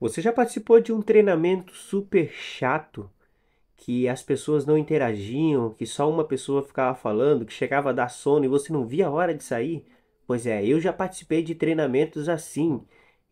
Você já participou de um treinamento super chato que as pessoas não interagiam, que só uma pessoa ficava falando, que chegava a dar sono e você não via a hora de sair? Pois é, eu já participei de treinamentos assim.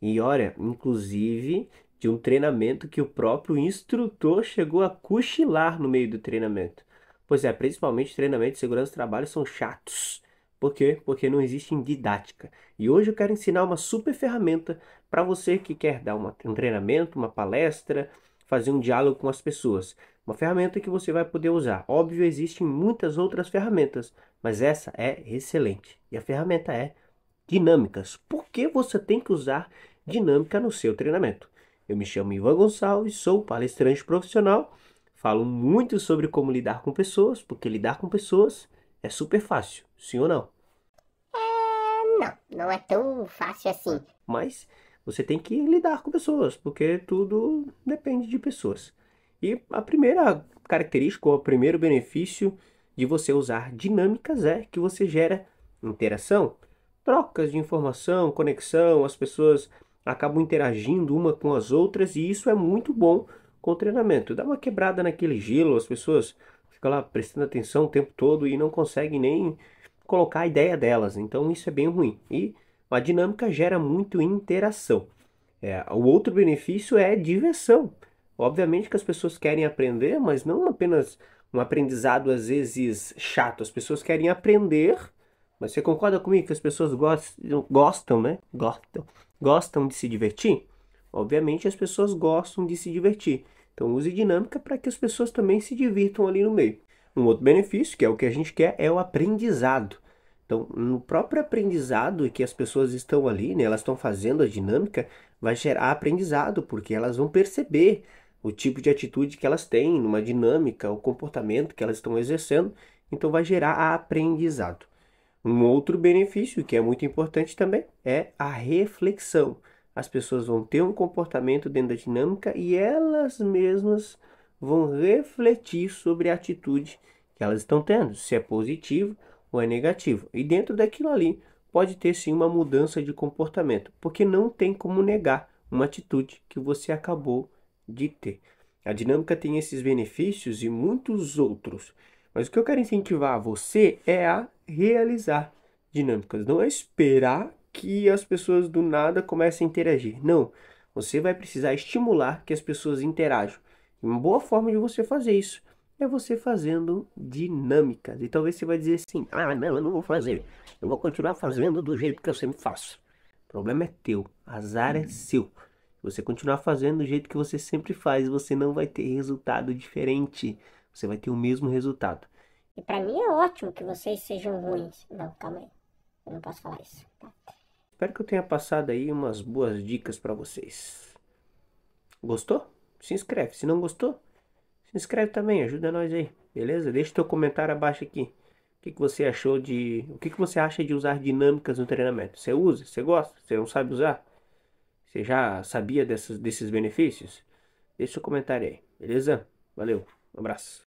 E olha, inclusive de um treinamento que o próprio instrutor chegou a cochilar no meio do treinamento. Pois é, principalmente treinamentos de segurança do trabalho são chatos. Por quê? Porque não existe didática. E hoje eu quero ensinar uma super ferramenta para você que quer dar um treinamento, uma palestra, fazer um diálogo com as pessoas. Uma ferramenta que você vai poder usar. Óbvio, existem muitas outras ferramentas, mas essa é excelente. E a ferramenta é dinâmicas. Por que você tem que usar dinâmica no seu treinamento? Eu me chamo Ivan Gonçalves, sou palestrante profissional, falo muito sobre como lidar com pessoas, porque lidar com pessoas é super fácil, sim ou não? É, não, não é tão fácil assim. Mas você tem que lidar com pessoas, porque tudo depende de pessoas. E a primeira característica, ou o primeiro benefício de você usar dinâmicas é que você gera interação, trocas de informação, conexão, as pessoas acabam interagindo uma com as outras e isso é muito bom com o treinamento. Dá uma quebrada naquele gelo, as pessoas fica lá prestando atenção o tempo todo e não consegue nem colocar a ideia delas. Então isso é bem ruim. E a dinâmica gera muito interação. É, o outro benefício é diversão. Obviamente que as pessoas querem aprender, mas não apenas um aprendizado às vezes chato. As pessoas querem aprender, mas você concorda comigo que as pessoas gostam, gostam né? Gostam, gostam de se divertir? Obviamente as pessoas gostam de se divertir, então use dinâmica para que as pessoas também se divirtam ali no meio. Um outro benefício, que é o que a gente quer, é o aprendizado. Então, no próprio aprendizado que as pessoas estão ali, né, elas estão fazendo a dinâmica, vai gerar aprendizado, porque elas vão perceber o tipo de atitude que elas têm numa dinâmica, o comportamento que elas estão exercendo, então vai gerar aprendizado. Um outro benefício que é muito importante também é a reflexão. As pessoas vão ter um comportamento dentro da dinâmica e elas mesmas vão refletir sobre a atitude que elas estão tendo, se é positivo ou é negativo. E dentro daquilo ali pode ter sim uma mudança de comportamento, porque não tem como negar uma atitude que você acabou de ter. A dinâmica tem esses benefícios e muitos outros. Mas o que eu quero incentivar você é a realizar dinâmicas, não é esperar que as pessoas do nada comecem a interagir. Não. Você vai precisar estimular que as pessoas interajam. E uma boa forma de você fazer isso é você fazendo dinâmicas. E talvez você vai dizer assim: ah, não, eu não vou fazer. Eu vou continuar fazendo do jeito que eu sempre faço. O problema é teu. Azar é uhum. seu. Se você continuar fazendo do jeito que você sempre faz, você não vai ter resultado diferente. Você vai ter o mesmo resultado. E para mim é ótimo que vocês sejam ruins. Não, calma aí. Eu não posso falar isso. Tá? Espero que eu tenha passado aí umas boas dicas para vocês. Gostou? Se inscreve. Se não gostou, se inscreve também, ajuda nós aí, beleza? Deixa teu comentário abaixo aqui. O que, que você achou de. O que, que você acha de usar dinâmicas no treinamento? Você usa? Você gosta? Você não sabe usar? Você já sabia dessas, desses benefícios? Deixa seu comentário aí, beleza? Valeu, um abraço.